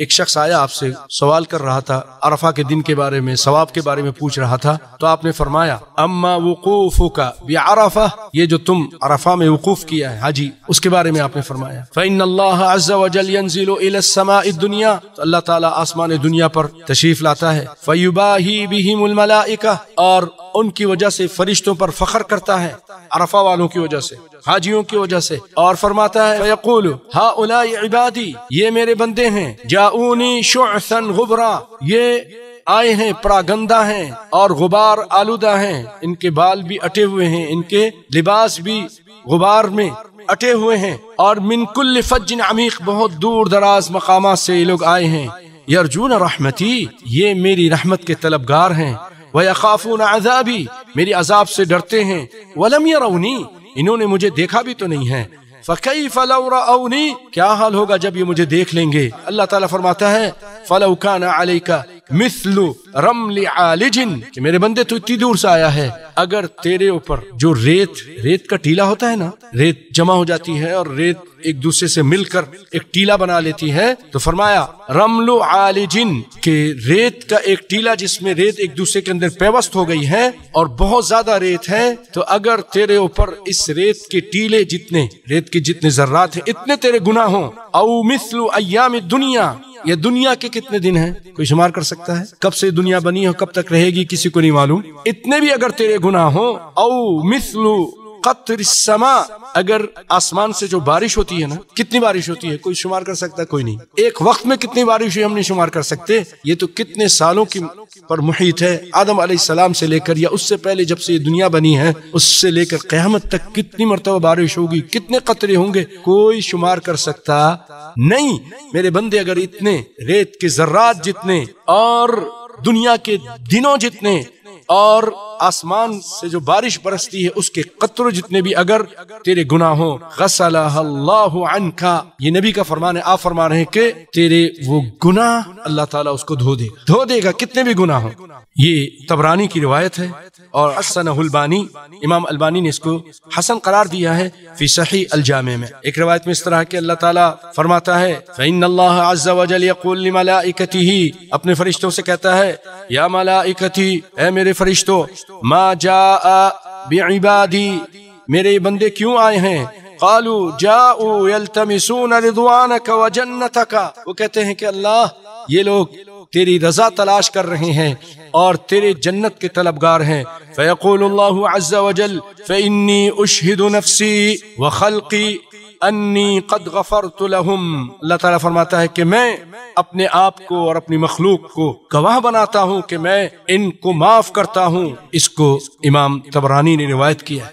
एक शख्स आया आपसे सवाल कर रहा था अरफा के दिन के बारे में सवाब के बारे में पूछ रहा था तो आपने फरमाया अम्मा वकूफ का अरफा ये जो तुम अरफा में वकूफ किया है हाजी उसके बारे में आपने फरमाया फ़ैन अल्लाह दुनिया तो अल्लाह ताला आसमान दुनिया पर तशरीफ लाता है फ़ैबा ही और उनकी वजह से फरिश्तों पर फखर करता है अरफा वालों की वजह से हाजियों की वजह से और फरमाता है हा उला इबादी ये मेरे बंदे हैं जाऊनी शोसन गुबरा ये आए हैं प्रागंदा हैं और गुबार आलूदा हैं इनके बाल भी अटे हुए हैं इनके लिबास भी गुबार में अटे हुए हैं और मिनकुल फजिन अमीक बहुत दूर दराज मकामा से ये लोग आए हैं यर्जुन रहमती ये मेरी रहमत के तलबगार हैं वाफून अकाफून भी मेरे अजाब से डरते हैं वलम रऊनी इन्होंने मुझे देखा भी तो नहीं है फ़कई फलौनी क्या हाल होगा जब ये मुझे देख लेंगे अल्लाह ताला फरमाता है आलई का मिसलु रमली आलिजिन कि मेरे बंदे तो इतनी दूर से आया है अगर तेरे ऊपर जो रेत रेत का टीला होता है ना रेत जमा हो जाती है और रेत एक दूसरे से मिलकर एक टीला बना लेती है तो फरमाया रमलो आलिजिन के रेत का एक टीला जिसमें रेत एक दूसरे के अंदर पेवस्त हो गई है और बहुत ज्यादा रेत है तो अगर तेरे ऊपर इस रेत के टीले जितने रेत के जितने जर्रात है इतने तेरे गुना हो औ अयाम दुनिया ये दुनिया के कितने दिन हैं कोई शुमार कर सकता है कब से दुनिया बनी है कब तक रहेगी किसी को नहीं मालूम इतने भी अगर तेरे गुनाह हो औ मिसलू मुकतर समा अगर आसमान से जो बारिश होती है ना कितनी बारिश होती है कोई शुमार कर सकता है कोई नहीं एक वक्त में कितनी बारिश हुई हम नहीं शुमार कर सकते ये तो कितने सालों की पर मुहित है आदम सलाम से लेकर या उससे पहले जब से ये दुनिया बनी है उससे लेकर क्यामत तक कितनी मरतबा बारिश होगी कितने कतरे होंगे कोई शुमार कर सकता नहीं मेरे बंदे अगर इतने रेत के जर्रात जितने और दुनिया के दिनों जितने और आसमान से जो बारिश बरसती है उसके कतरों जितने भी अगर तेरे गुनाहों हो ये नबी का फरमान है आप फरमा रहे हैं कि तेरे वो गुनाह अल्लाह ताला उसको धो दे धो देगा कितने भी गुनाह हो ये तबरानी की रिवायत है और हसन अलबानी इमाम अलबानी ने इसको हसन करार दिया है फी सही अलजामे में एक रिवायत में इस तरह के अल्लाह ताला फरमाता है अपने फरिश्तों से कहता है या माला है मेरे फरिश्तों मा जा बिबादी मेरे बंदे क्यों आए हैं कालू जाऊन का जन्नत का वो कहते हैं कि अल्लाह ये लोग तेरी रजा तलाश कर रहे हैं और तेरे जन्नत के तलबगार हैं फ़ैक़ुल अज़्ज़ा वजल फ़इन्नी उशहिदु नफ़सी व खल्क़ी अन्नी कद गफर तुलहम अल्लाह ताला फरमाता है कि मैं अपने आप को और अपनी मखलूक को गवाह बनाता हूँ कि मैं इनको माफ करता हूँ इसको इमाम तबरानी ने रिवायत किया